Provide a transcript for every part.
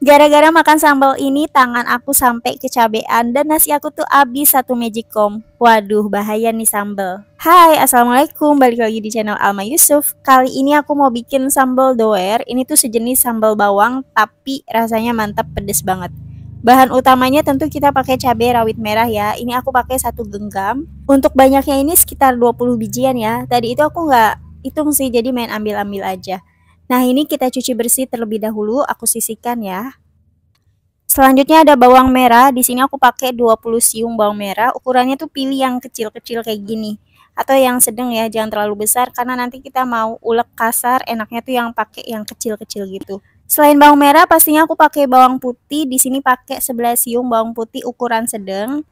Gara-gara makan sambal ini tangan aku sampai kecabean dan nasi aku tuh habis satu magicom. Waduh, bahaya nih sambal. Hai, Assalamualaikum. Balik lagi di channel Alma Yusuf. Kali ini aku mau bikin sambal doer. Ini tuh sejenis sambal bawang tapi rasanya mantap pedes banget. Bahan utamanya tentu kita pakai cabai rawit merah ya. Ini aku pakai satu genggam. Untuk banyaknya ini sekitar 20 bijian ya. Tadi itu aku nggak hitung sih, jadi main ambil-ambil aja. Nah ini kita cuci bersih terlebih dahulu, aku sisihkan ya. Selanjutnya ada bawang merah, di sini aku pakai 20 siung bawang merah, ukurannya tuh pilih yang kecil-kecil kayak gini. Atau yang sedang ya, jangan terlalu besar karena nanti kita mau ulek kasar, enaknya tuh yang pakai yang kecil-kecil gitu. Selain bawang merah, pastinya aku pakai bawang putih. Di sini pakai 11 siung bawang putih ukuran sedang.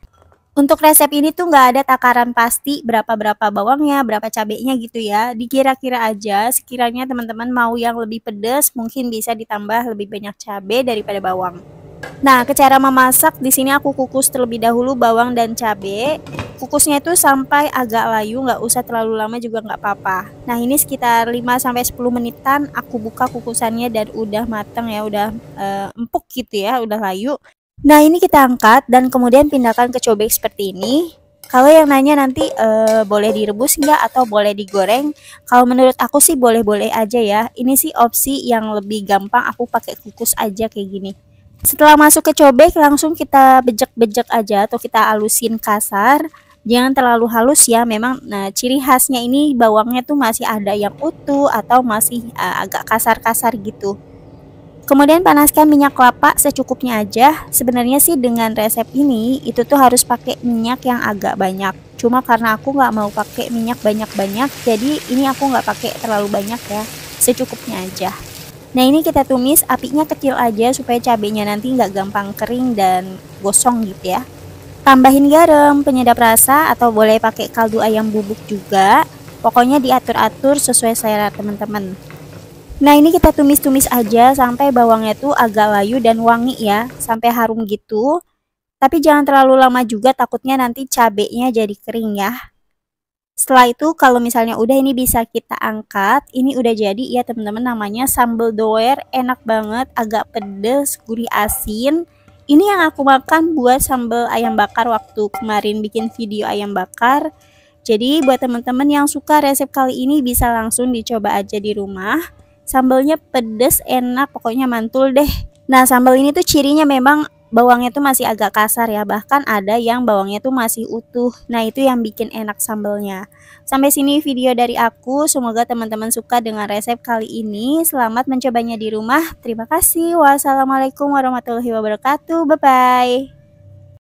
Untuk resep ini tuh nggak ada takaran pasti berapa-berapa bawangnya, berapa cabenya gitu ya. Dikira-kira aja, sekiranya teman-teman mau yang lebih pedas mungkin bisa ditambah lebih banyak cabe daripada bawang. Nah, ke cara memasak di sini aku kukus terlebih dahulu bawang dan cabe. Kukusnya itu sampai agak layu, nggak usah terlalu lama juga nggak apa-apa. Nah, ini sekitar 5 sampai 10 menitan aku buka kukusannya dan udah mateng ya, udah e, empuk gitu ya, udah layu. Nah ini kita angkat dan kemudian pindahkan ke cobek seperti ini. Kalau yang nanya nanti e, boleh direbus enggak atau boleh digoreng? Kalau menurut aku sih boleh-boleh aja ya. Ini sih opsi yang lebih gampang aku pakai kukus aja kayak gini. Setelah masuk ke cobek langsung kita bejek-bejek aja atau kita alusin kasar. Jangan terlalu halus ya. Memang nah ciri khasnya ini bawangnya tuh masih ada yang utuh atau masih uh, agak kasar-kasar gitu. Kemudian panaskan minyak kelapa secukupnya aja. Sebenarnya sih dengan resep ini itu tuh harus pakai minyak yang agak banyak. Cuma karena aku nggak mau pakai minyak banyak-banyak, jadi ini aku nggak pakai terlalu banyak ya, secukupnya aja. Nah ini kita tumis, apinya kecil aja supaya cabenya nanti nggak gampang kering dan gosong gitu ya. Tambahin garam, penyedap rasa, atau boleh pakai kaldu ayam bubuk juga. Pokoknya diatur-atur sesuai selera teman-teman. Nah ini kita tumis-tumis aja sampai bawangnya tuh agak layu dan wangi ya, sampai harum gitu. Tapi jangan terlalu lama juga takutnya nanti cabenya jadi kering ya. Setelah itu kalau misalnya udah ini bisa kita angkat, ini udah jadi ya teman-teman namanya sambal doer, enak banget, agak pedes, gurih asin. Ini yang aku makan buat sambal ayam bakar waktu kemarin bikin video ayam bakar. Jadi buat teman-teman yang suka resep kali ini bisa langsung dicoba aja di rumah sambalnya pedes enak pokoknya mantul deh nah sambal ini tuh cirinya memang bawangnya tuh masih agak kasar ya bahkan ada yang bawangnya tuh masih utuh nah itu yang bikin enak sambalnya sampai sini video dari aku semoga teman-teman suka dengan resep kali ini selamat mencobanya di rumah terima kasih wassalamualaikum warahmatullahi wabarakatuh bye bye